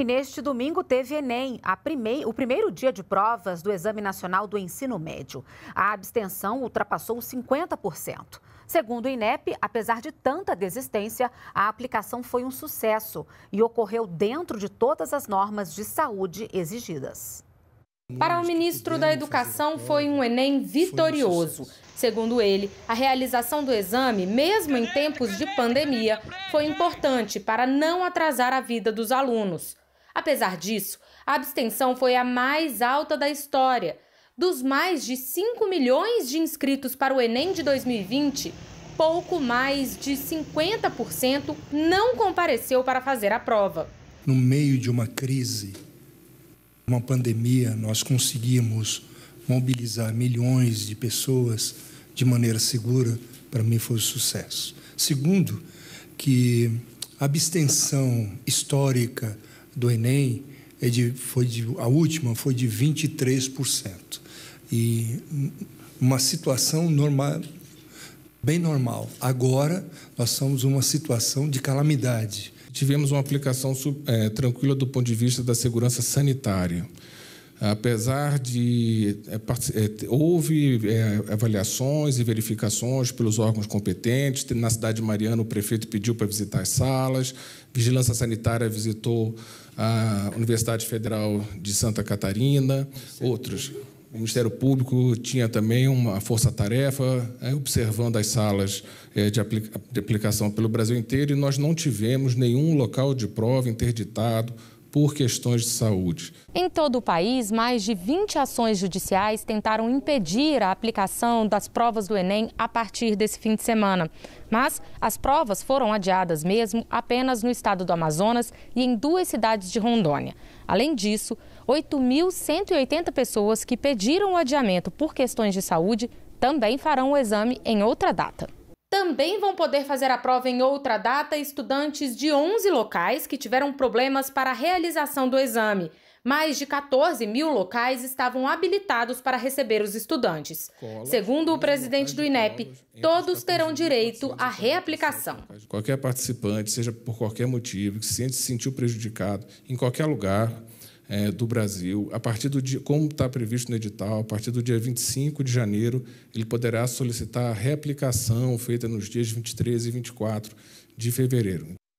E neste domingo teve Enem, o primeiro dia de provas do Exame Nacional do Ensino Médio. A abstenção ultrapassou 50%. Segundo o INEP, apesar de tanta desistência, a aplicação foi um sucesso e ocorreu dentro de todas as normas de saúde exigidas. Para o ministro da Educação, foi um Enem vitorioso. Segundo ele, a realização do exame, mesmo em tempos de pandemia, foi importante para não atrasar a vida dos alunos. Apesar disso, a abstenção foi a mais alta da história. Dos mais de 5 milhões de inscritos para o Enem de 2020, pouco mais de 50% não compareceu para fazer a prova. No meio de uma crise, uma pandemia, nós conseguimos mobilizar milhões de pessoas de maneira segura, para mim foi um sucesso. Segundo, que a abstenção histórica do Enem é de, foi de, a última foi de 23%. E uma situação normal, bem normal. Agora nós somos uma situação de calamidade. Tivemos uma aplicação é, tranquila do ponto de vista da segurança sanitária apesar de é, é houve é, avaliações e verificações pelos órgãos competentes, na cidade de Mariana o prefeito pediu para visitar as salas, Vigilância Sanitária visitou a Universidade Federal de Santa Catarina, outros. O Ministério Público tinha também uma força-tarefa é, observando as salas é, de, aplica de aplicação pelo Brasil inteiro e nós não tivemos nenhum local de prova interditado por questões de saúde. Em todo o país, mais de 20 ações judiciais tentaram impedir a aplicação das provas do Enem a partir desse fim de semana. Mas as provas foram adiadas mesmo apenas no estado do Amazonas e em duas cidades de Rondônia. Além disso, 8.180 pessoas que pediram o adiamento por questões de saúde também farão o exame em outra data. Também vão poder fazer a prova em outra data estudantes de 11 locais que tiveram problemas para a realização do exame. Mais de 14 mil locais estavam habilitados para receber os estudantes. Segundo o presidente do INEP, todos terão direito à reaplicação. Qualquer participante, seja por qualquer motivo, que se sentiu prejudicado em qualquer lugar, é, do Brasil, a partir do dia, como está previsto no edital, a partir do dia 25 de janeiro, ele poderá solicitar a reaplicação feita nos dias 23 e 24 de fevereiro.